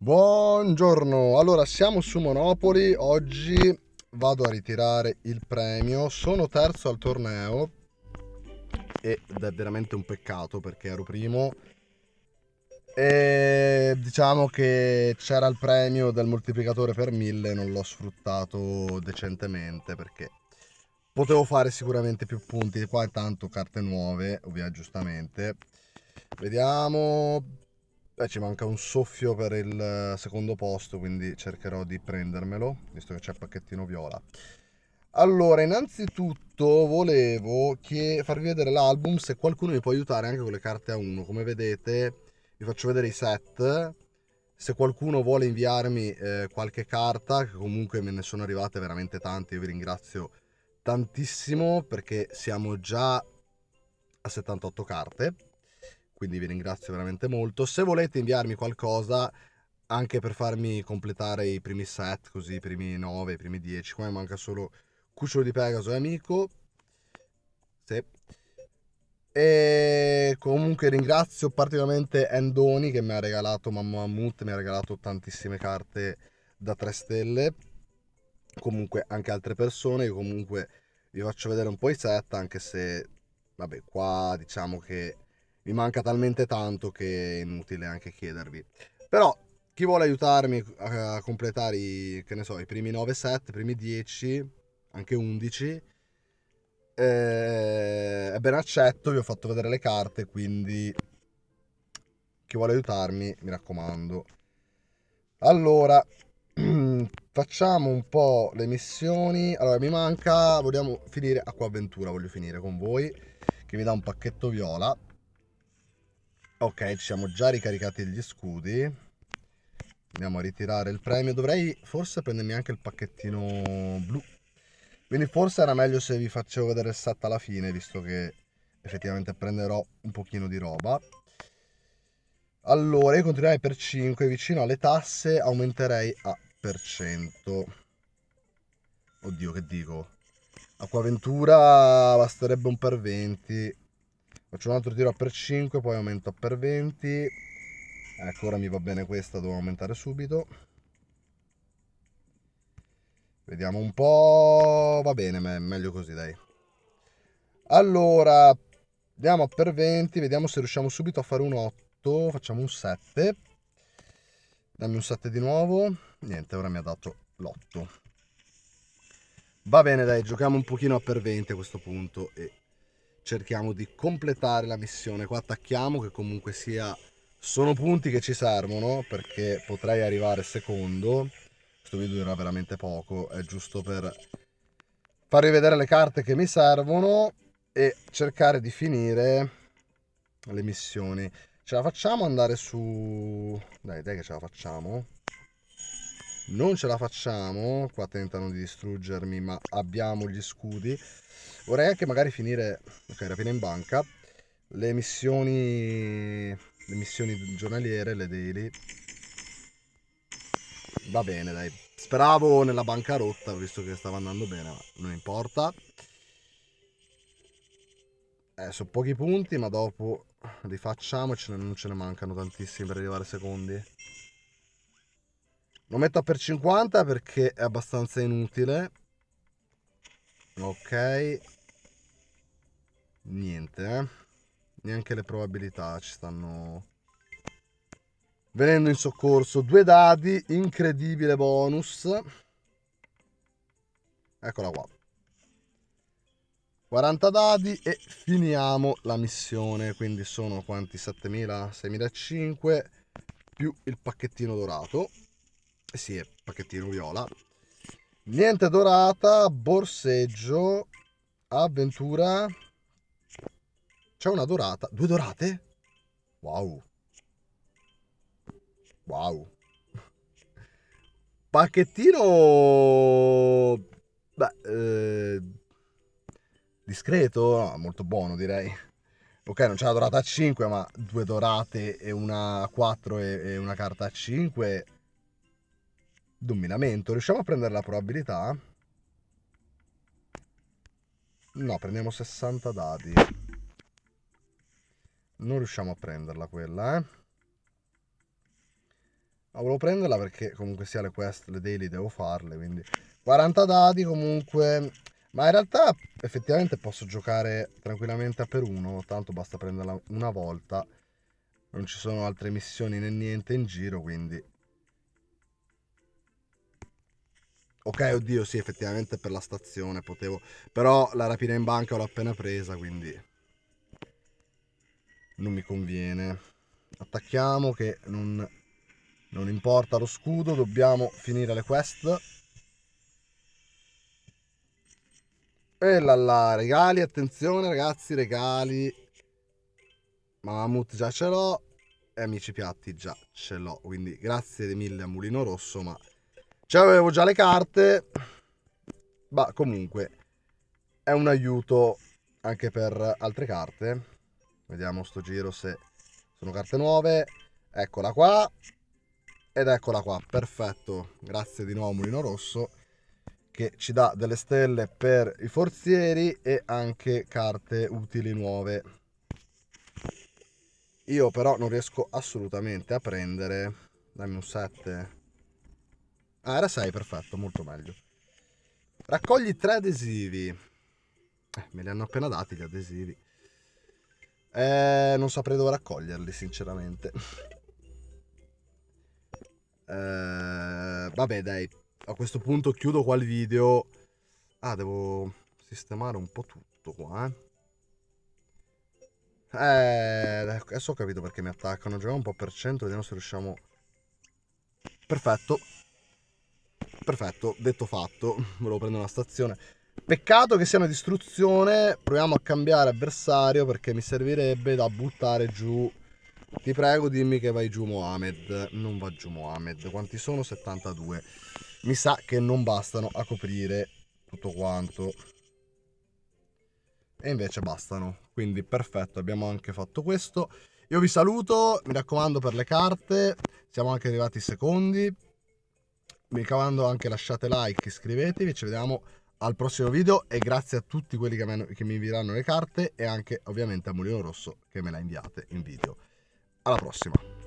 Buongiorno, allora siamo su Monopoli, oggi vado a ritirare il premio, sono terzo al torneo ed è veramente un peccato perché ero primo e diciamo che c'era il premio del moltiplicatore per 1000, non l'ho sfruttato decentemente perché potevo fare sicuramente più punti, qua intanto carte nuove, ovviamente giustamente. Vediamo, Beh, ci manca un soffio per il eh, secondo posto, quindi cercherò di prendermelo, visto che c'è il pacchettino viola. Allora, innanzitutto volevo che, farvi vedere l'album, se qualcuno mi può aiutare anche con le carte a uno. Come vedete, vi faccio vedere i set. Se qualcuno vuole inviarmi eh, qualche carta, che comunque me ne sono arrivate veramente tante, io vi ringrazio tantissimo perché siamo già a 78 carte quindi vi ringrazio veramente molto. Se volete inviarmi qualcosa anche per farmi completare i primi set, così i primi 9, i primi 10, qua mi manca solo Cucciolo di Pegaso e Amico. Sì. E comunque ringrazio particolarmente Endoni che mi ha regalato Mamma Mammut, mi ha regalato tantissime carte da 3 stelle. Comunque anche altre persone, io comunque vi faccio vedere un po' i set, anche se, vabbè, qua diciamo che mi manca talmente tanto che è inutile anche chiedervi. Però chi vuole aiutarmi a completare i, so, i primi 9 set, i primi 10, anche 11, eh, è ben accetto, vi ho fatto vedere le carte, quindi chi vuole aiutarmi mi raccomando. Allora, facciamo un po' le missioni. Allora, mi manca, vogliamo finire Acqua Avventura, voglio finire con voi, che mi dà un pacchetto viola ok ci siamo già ricaricati gli scudi andiamo a ritirare il premio dovrei forse prendermi anche il pacchettino blu quindi forse era meglio se vi facevo vedere il set alla fine visto che effettivamente prenderò un pochino di roba allora io continuerei per 5 vicino alle tasse aumenterei a per 100 oddio che dico acquaventura basterebbe un per 20 faccio un altro tiro per 5 poi aumento per 20 ecco ora mi va bene questa devo aumentare subito vediamo un po' va bene ma è meglio così dai allora andiamo a per 20 vediamo se riusciamo subito a fare un 8 facciamo un 7 dammi un 7 di nuovo niente ora mi ha dato l'8 va bene dai giochiamo un pochino a per 20 a questo punto e cerchiamo di completare la missione. Qua attacchiamo che comunque sia... Sono punti che ci servono perché potrei arrivare secondo. Questo video durerà veramente poco, è giusto per farvi vedere le carte che mi servono e cercare di finire le missioni. Ce la facciamo andare su... Dai, dai che ce la facciamo non ce la facciamo qua tentano di distruggermi ma abbiamo gli scudi vorrei anche magari finire ok rapina in banca le missioni le missioni giornaliere le daily va bene dai speravo nella banca rotta visto che stava andando bene ma non importa eh, sono pochi punti ma dopo li non ce ne mancano tantissimi per arrivare secondi lo metto per 50 perché è abbastanza inutile. Ok. Niente, eh. Neanche le probabilità ci stanno venendo in soccorso. Due dadi, incredibile bonus. Eccola qua. 40 dadi e finiamo la missione. Quindi sono quanti? 7.000, 6.500 più il pacchettino dorato. Eh sì, pacchettino viola. Niente dorata, borseggio, avventura. C'è una dorata. Due dorate? Wow. Wow. Pacchettino... Beh, eh, discreto, ah, molto buono direi. Ok, non c'è la dorata a 5, ma due dorate e una a 4 e, e una carta a 5 dominamento. Riusciamo a prendere la probabilità? No, prendiamo 60 dadi. Non riusciamo a prenderla quella, eh. Ma volevo prenderla perché comunque sia le quest, le daily devo farle, quindi... 40 dadi comunque... Ma in realtà effettivamente posso giocare tranquillamente a per uno, tanto basta prenderla una volta. Non ci sono altre missioni né niente in giro, quindi Ok, oddio, sì, effettivamente per la stazione potevo. Però la rapina in banca l'ho appena presa, quindi... Non mi conviene. Attacchiamo che non, non importa lo scudo, dobbiamo finire le quest. E là là, regali, attenzione ragazzi, regali. Mamut già ce l'ho e amici piatti già ce l'ho. Quindi grazie mille a Mulino Rosso, ma cioè avevo già le carte, ma comunque è un aiuto anche per altre carte. Vediamo sto giro se sono carte nuove. Eccola qua. Ed eccola qua, perfetto. Grazie di nuovo Mulino Rosso che ci dà delle stelle per i forzieri e anche carte utili nuove. Io però non riesco assolutamente a prendere... Dammi un 7. Ah, era 6, perfetto, molto meglio. Raccogli tre adesivi. Eh, me li hanno appena dati gli adesivi. Eh, non saprei dove raccoglierli, sinceramente. eh, vabbè, dai. A questo punto chiudo qua il video. Ah, devo sistemare un po' tutto qua, eh. Eh, adesso ho capito perché mi attaccano. Giochiamo un po' per cento, vediamo se riusciamo... Perfetto perfetto, detto fatto, volevo prendere una stazione. Peccato che sia una distruzione, proviamo a cambiare avversario perché mi servirebbe da buttare giù. Ti prego dimmi che vai giù Mohamed, non va giù Mohamed, quanti sono? 72. Mi sa che non bastano a coprire tutto quanto. E invece bastano, quindi perfetto, abbiamo anche fatto questo. Io vi saluto, mi raccomando per le carte, siamo anche arrivati secondi, mi raccomando anche lasciate like, iscrivetevi, ci vediamo al prossimo video e grazie a tutti quelli che, me, che mi invieranno le carte e anche ovviamente a Mulino Rosso che me la inviate in video. Alla prossima!